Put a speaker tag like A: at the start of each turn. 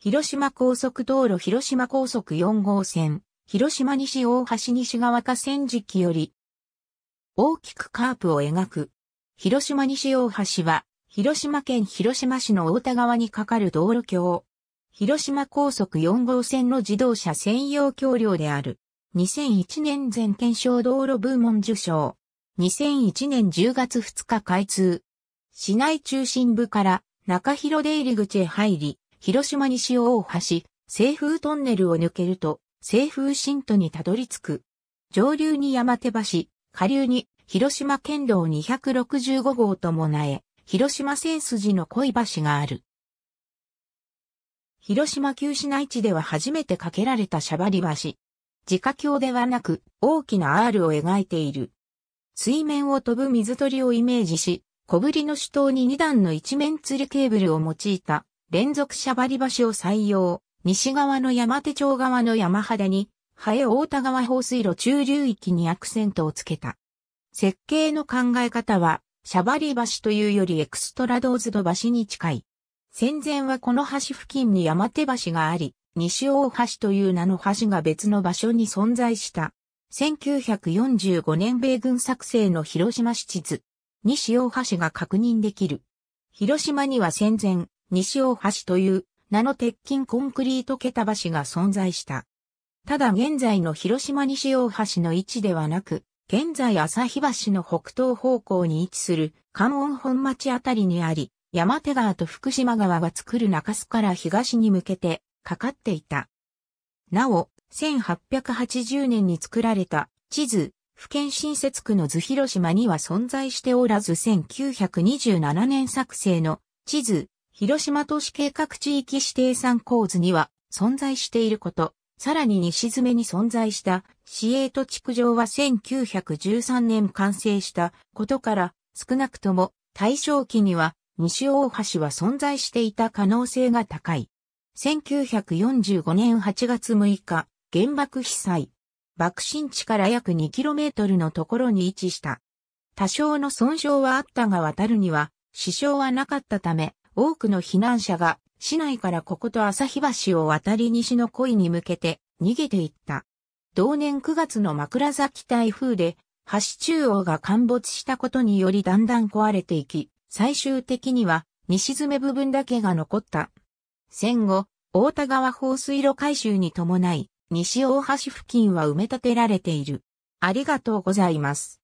A: 広島高速道路広島高速4号線、広島西大橋西側河川敷より、大きくカープを描く。広島西大橋は、広島県広島市の大田川に架かる道路橋。広島高速4号線の自動車専用橋梁である。2001年全県証道路部門受賞。2001年10月2日開通。市内中心部から中広出入り口へ入り、広島西大橋、西風トンネルを抜けると、西風新都にたどり着く。上流に山手橋、下流に広島県道265号ともなえ、広島線筋の恋橋がある。広島旧市内地では初めて架けられたシャバリ橋。自家橋ではなく大きな R を描いている。水面を飛ぶ水鳥をイメージし、小ぶりの主塔に2段の一面吊りケーブルを用いた連続シャバリ橋を採用、西側の山手町側の山肌に、ハエ大田川放水路中流域にアクセントをつけた。設計の考え方は、シャバリ橋というよりエクストラドーズド橋に近い。戦前はこの橋付近に山手橋があり、西大橋という名の橋が別の場所に存在した。1945年米軍作成の広島市地図、西大橋が確認できる。広島には戦前、西大橋という名の鉄筋コンクリート桁橋が存在した。ただ現在の広島西大橋の位置ではなく、現在朝日橋の北東方向に位置する関温本町あたりにあり、山手川と福島川が作る中洲から東に向けてかかっていた。なお、1880年に作られた地図、府県新設区の図広島には存在しておらず1927年作成の地図、広島都市計画地域指定産構図には存在していること、さらに西詰めに存在した市営土地区上は1913年完成したことから少なくとも大正期には西大橋は存在していた可能性が高い。1945年8月6日、原爆被災。爆心地から約 2km のところに位置した。多少の損傷はあったが渡るには支障はなかったため、多くの避難者が市内からここと旭橋を渡り西の恋に向けて逃げていった。同年9月の枕崎台風で橋中央が陥没したことによりだんだん壊れていき、最終的には西詰め部分だけが残った。戦後、大田川放水路改修に伴い、西大橋付近は埋め立てられている。ありがとうございます。